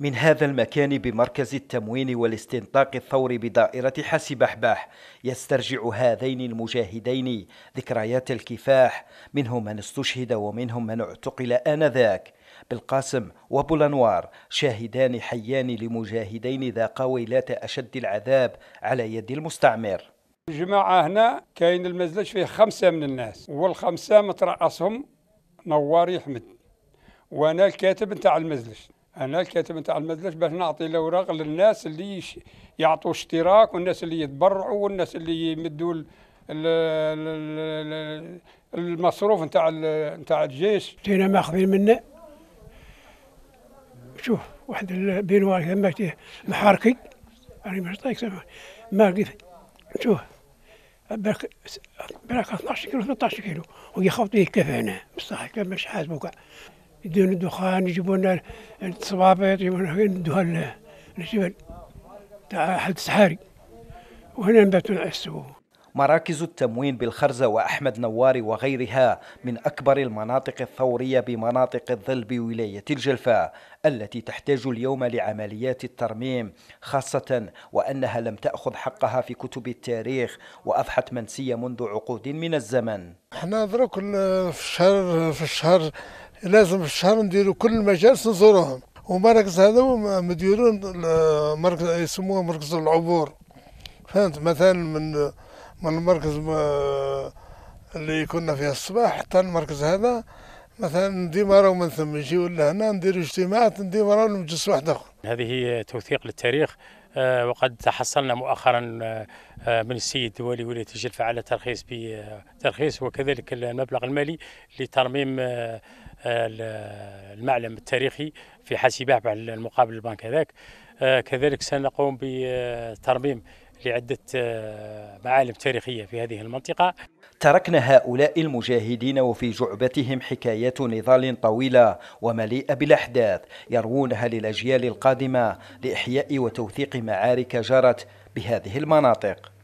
من هذا المكان بمركز التموين والاستنطاق الثوري بدائرة حاسب أحباح يسترجع هذين المجاهدين ذكريات الكفاح منهم من استشهد ومنهم من اعتقل آنذاك بالقاسم وبولانوار شاهدان حيان لمجاهدين ذاقا ويلات أشد العذاب على يد المستعمر جماعة هنا كاين المزلج فيه خمسة من الناس والخمسة مترأسهم نواري حمد وانا الكاتب نتاع المجلس انا الكاتب نتاع المجلس باش نعطي الاوراق للناس اللي يعطوا اشتراك والناس اللي يتبرعوا والناس اللي يمدوا المصروف نتاع نتاع الجيش جينا ماخذين منا شوف واحد البينوار ثم محاركي راني مش طايق ما لقيت شوف بلاك بلاك 12 كيلو 13 كيلو ويخبط كيف كفانه بصح كان مش حاسبه كاع يدون الدخان يجيبون الصبابط يجيبون يدوها للجبل تاع حد السحاري وهنا نبات نعسو مراكز التموين بالخرزة وأحمد نواري وغيرها من أكبر المناطق الثورية بمناطق الظل بولاية الجلفة التي تحتاج اليوم لعمليات الترميم خاصة وأنها لم تأخذ حقها في كتب التاريخ وأضحت منسية منذ عقود من الزمن احنا دروك في الشهر في الشهر لازم في الشهر نديروا كل المجالس نزورهم ومراكز هذا مديرون مركز يسموه مركز العبور فهمت مثلا من من المركز اللي كنا فيه الصباح حتى المركز هذا مثلا ديما راهو من ثم يجيو لهنا نديروا اجتماعات ديما راهو مجلس واحد اخر. هذه توثيق للتاريخ آه، وقد تحصلنا مؤخرا آه، من السيد والي ولايه الجلفة على ترخيص بترخيص آه، وكذلك المبلغ المالي لترميم المعلم التاريخي في حاسباه المقابل البنك هذاك كذلك سنقوم بترميم لعدة آه، معالم تاريخية في هذه المنطقة تركنا هؤلاء المجاهدين وفي جعبتهم حكايات نضال طويلة ومليئة بالأحداث يروونها للأجيال القادمة لإحياء وتوثيق معارك جرت بهذه المناطق